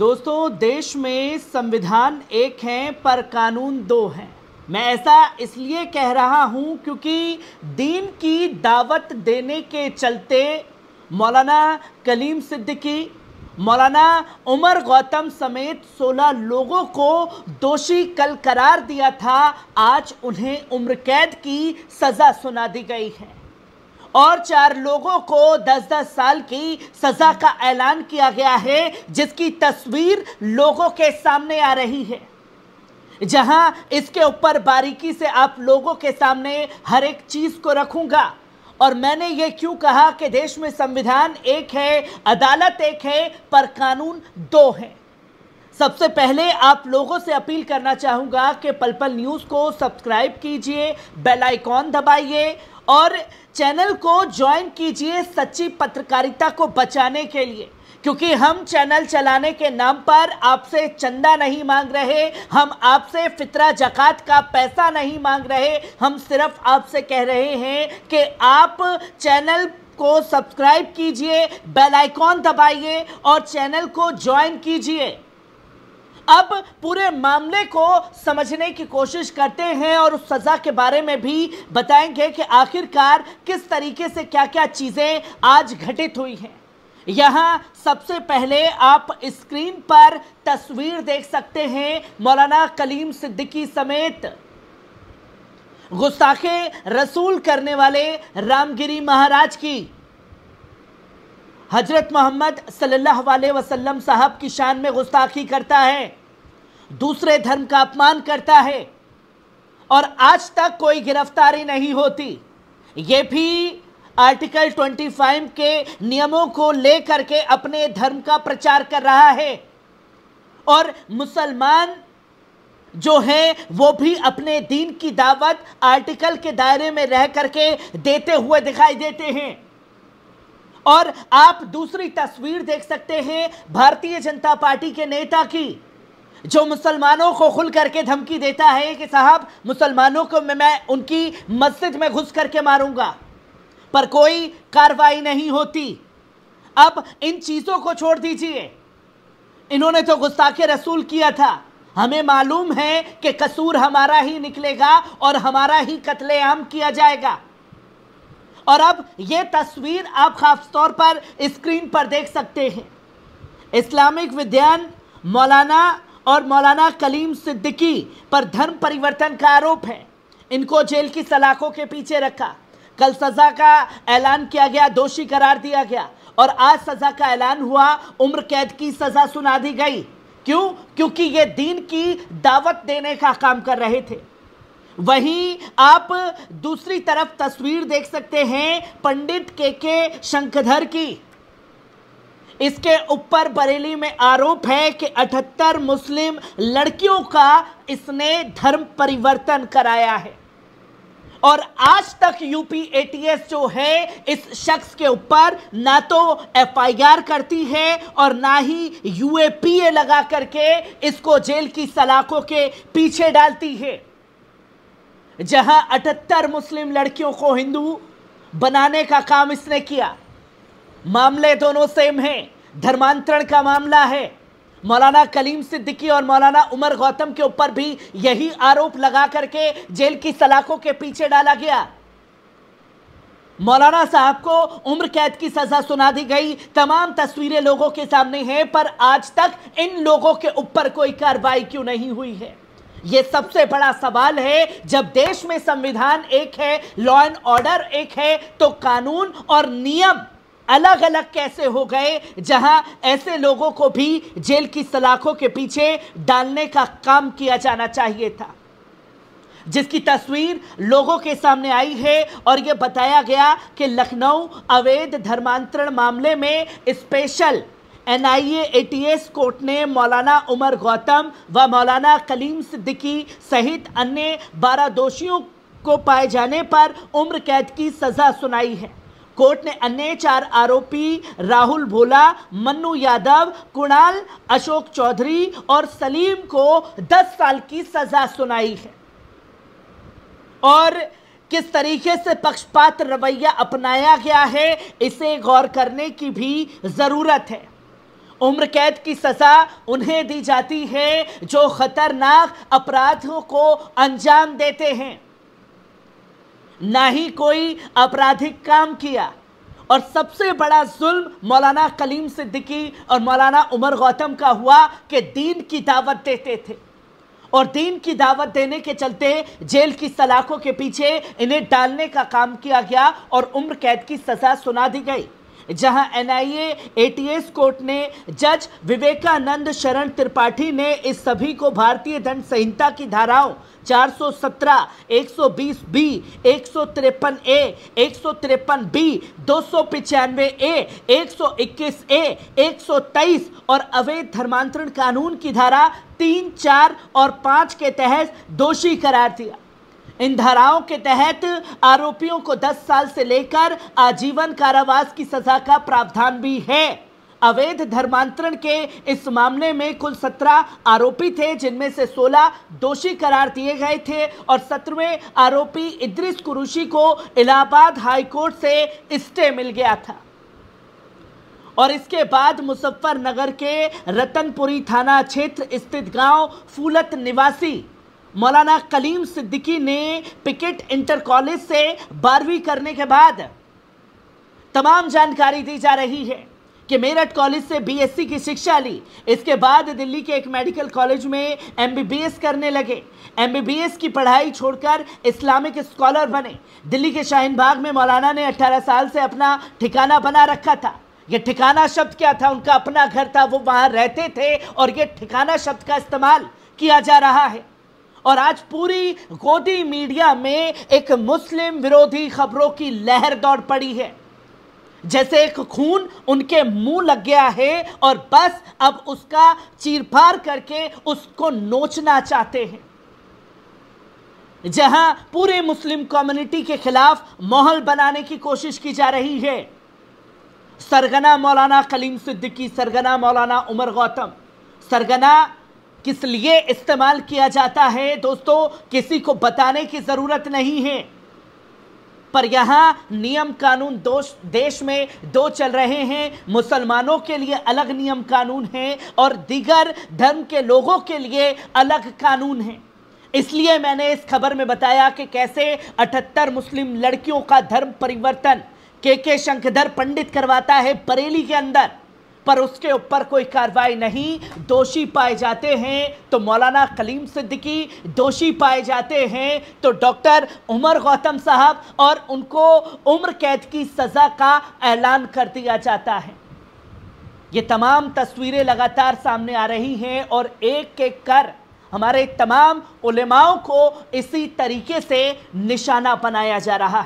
दोस्तों देश में संविधान एक है पर कानून दो हैं मैं ऐसा इसलिए कह रहा हूं क्योंकि दीन की दावत देने के चलते मौलाना कलीम सिद्दीकी मौलाना उमर गौतम समेत 16 लोगों को दोषी कल करार दिया था आज उन्हें उम्र कैद की सज़ा सुना दी गई है और चार लोगों को 10-10 साल की सजा का ऐलान किया गया है जिसकी तस्वीर लोगों के सामने आ रही है जहां इसके ऊपर बारीकी से आप लोगों के सामने हर एक चीज़ को रखूंगा और मैंने ये क्यों कहा कि देश में संविधान एक है अदालत एक है पर कानून दो है सबसे पहले आप लोगों से अपील करना चाहूँगा कि पलपल न्यूज़ को सब्सक्राइब कीजिए बेल आइकॉन दबाइए और चैनल को ज्वाइन कीजिए सच्ची पत्रकारिता को बचाने के लिए क्योंकि हम चैनल चलाने के नाम पर आपसे चंदा नहीं मांग रहे हम आपसे फितरा जक़ात का पैसा नहीं मांग रहे हम सिर्फ आपसे कह रहे हैं कि आप चैनल को सब्सक्राइब कीजिए बेल आइकॉन दबाइए और चैनल को ज्वाइन कीजिए अब पूरे मामले को समझने की कोशिश करते हैं और उस सज़ा के बारे में भी बताएंगे कि आखिरकार किस तरीके से क्या क्या चीज़ें आज घटित हुई हैं यहाँ सबसे पहले आप स्क्रीन पर तस्वीर देख सकते हैं मौलाना कलीम सिद्दीकी समेत गुस्ताखे रसूल करने वाले रामगिरी महाराज की हजरत मोहम्मद सल्लल्लाहु अलैहि वसल्लम साहब की शान में गुस्ताखी करता है दूसरे धर्म का अपमान करता है और आज तक कोई गिरफ्तारी नहीं होती ये भी आर्टिकल 25 के नियमों को लेकर के अपने धर्म का प्रचार कर रहा है और मुसलमान जो हैं वो भी अपने दीन की दावत आर्टिकल के दायरे में रह करके देते हुए दिखाई देते हैं और आप दूसरी तस्वीर देख सकते हैं भारतीय जनता पार्टी के नेता की जो मुसलमानों को खुल करके धमकी देता है कि साहब मुसलमानों को मैं उनकी मस्जिद में घुस करके मारूंगा पर कोई कार्रवाई नहीं होती अब इन चीज़ों को छोड़ दीजिए इन्होंने तो के रसूल किया था हमें मालूम है कि कसूर हमारा ही निकलेगा और हमारा ही कत्लेआम किया जाएगा और अब ये तस्वीर आप खास तौर पर स्क्रीन पर देख सकते हैं इस्लामिक विद्यान मौलाना और मौलाना कलीम सिद्दीकी पर धर्म परिवर्तन का आरोप है इनको जेल की सलाखों के पीछे रखा कल सज़ा का ऐलान किया गया दोषी करार दिया गया और आज सज़ा का ऐलान हुआ उम्र कैद की सज़ा सुना दी गई क्यों क्योंकि ये दीन की दावत देने का काम कर रहे थे वहीं आप दूसरी तरफ तस्वीर देख सकते हैं पंडित के के शंखधर की इसके ऊपर बरेली में आरोप है कि 78 मुस्लिम लड़कियों का इसने धर्म परिवर्तन कराया है और आज तक यूपी एटीएस जो है इस शख्स के ऊपर ना तो एफआईआर करती है और ना ही यूएपीए लगा करके इसको जेल की सलाखों के पीछे डालती है जहां 78 मुस्लिम लड़कियों को हिंदू बनाने का काम इसने किया मामले दोनों सेम हैं धर्मांतरण का मामला है मौलाना कलीम सिद्दीकी और मौलाना उमर गौतम के ऊपर भी यही आरोप लगा करके जेल की सलाखों के पीछे डाला गया मौलाना साहब को उम्र कैद की सजा सुना दी गई तमाम तस्वीरें लोगों के सामने हैं पर आज तक इन लोगों के ऊपर कोई कार्रवाई क्यों नहीं हुई है ये सबसे बड़ा सवाल है जब देश में संविधान एक है लॉ एंड ऑर्डर एक है तो कानून और नियम अलग अलग कैसे हो गए जहां ऐसे लोगों को भी जेल की सलाखों के पीछे डालने का काम किया जाना चाहिए था जिसकी तस्वीर लोगों के सामने आई है और ये बताया गया कि लखनऊ अवैध धर्मांतरण मामले में स्पेशल एनआईए एटीएस कोर्ट ने मौलाना उमर गौतम व मौलाना कलीम सिद्दीकी सहित अन्य बारह दोषियों को पाए जाने पर उम्र कैद की सज़ा सुनाई है कोर्ट ने अन्य चार आरोपी राहुल भोला मन्नू यादव कुणाल अशोक चौधरी और सलीम को 10 साल की सजा सुनाई है और किस तरीके से पक्षपात रवैया अपनाया गया है इसे गौर करने की भी ज़रूरत है उम्र कैद की सज़ा उन्हें दी जाती है जो खतरनाक अपराधों को अंजाम देते हैं ना ही कोई आपराधिक काम किया और सबसे बड़ा जुल्म मौलाना कलीम सिद्दीकी और मौलाना उमर गौतम का हुआ कि दीन की दावत देते थे और दीन की दावत देने के चलते जेल की सलाखों के पीछे इन्हें डालने का काम किया गया और उम्र कैद की सज़ा सुना दी गई जहां एनआईए एटीएस कोर्ट ने जज विवेकानंद शरण त्रिपाठी ने इस सभी को भारतीय दंड संहिता की धाराओं 417, 120 बी एक ए एक बी दो ए एक ए एक और अवैध धर्मांतरण कानून की धारा तीन चार और पाँच के तहत दोषी करार दिया इन धाराओं के तहत आरोपियों को 10 साल से लेकर आजीवन कारावास की सजा का प्रावधान भी है अवैध धर्मांतरण के इस मामले में कुल सत्रह आरोपी थे जिनमें से सोलह दोषी करार दिए गए थे और सत्रहवें आरोपी इद्रिस कुरुशी को इलाहाबाद हाईकोर्ट से स्टे मिल गया था और इसके बाद मुजफ्फरनगर के रतनपुरी थाना क्षेत्र स्थित गांव फूलत निवासी मौलाना कलीम सिद्दीकी ने पिकेट इंटर कॉलेज से बारहवीं करने के बाद तमाम जानकारी दी जा रही है कि मेरठ कॉलेज से बीएससी की शिक्षा ली इसके बाद दिल्ली के एक मेडिकल कॉलेज में एमबीबीएस करने लगे एमबीबीएस की पढ़ाई छोड़कर इस्लामिक स्कॉलर बने दिल्ली के शाहीनबाग में मौलाना ने 18 साल से अपना ठिकाना बना रखा था ये ठिकाना शब्द क्या था उनका अपना घर था वो वहाँ रहते थे और ये ठिकाना शब्द का इस्तेमाल किया जा रहा है और आज पूरी गोदी मीडिया में एक मुस्लिम विरोधी खबरों की लहर दौड़ पड़ी है जैसे एक खून उनके मुंह लग गया है और बस अब उसका चीरफार करके उसको नोचना चाहते हैं जहां पूरे मुस्लिम कम्युनिटी के खिलाफ माहौल बनाने की कोशिश की जा रही है सरगना मौलाना कलीम सिद्दीकी सरगना मौलाना उमर गौतम सरगना किस लिए इस्तेमाल किया जाता है दोस्तों किसी को बताने की ज़रूरत नहीं है पर यहाँ नियम कानून दोष देश में दो चल रहे हैं मुसलमानों के लिए अलग नियम कानून है और दीगर धर्म के लोगों के लिए अलग कानून है इसलिए मैंने इस खबर में बताया कि कैसे 78 मुस्लिम लड़कियों का धर्म परिवर्तन के के शंकरधर पंडित करवाता है बरेली के अंदर पर उसके ऊपर कोई कार्रवाई नहीं दोषी पाए जाते हैं तो मौलाना कलीम सिद्दीकी दोषी पाए जाते हैं तो डॉक्टर उमर गौतम साहब और उनको उम्र कैद की सज़ा का ऐलान कर दिया जाता है ये तमाम तस्वीरें लगातार सामने आ रही हैं और एक एक कर हमारे तमाम उलेमाओं को इसी तरीके से निशाना बनाया जा रहा है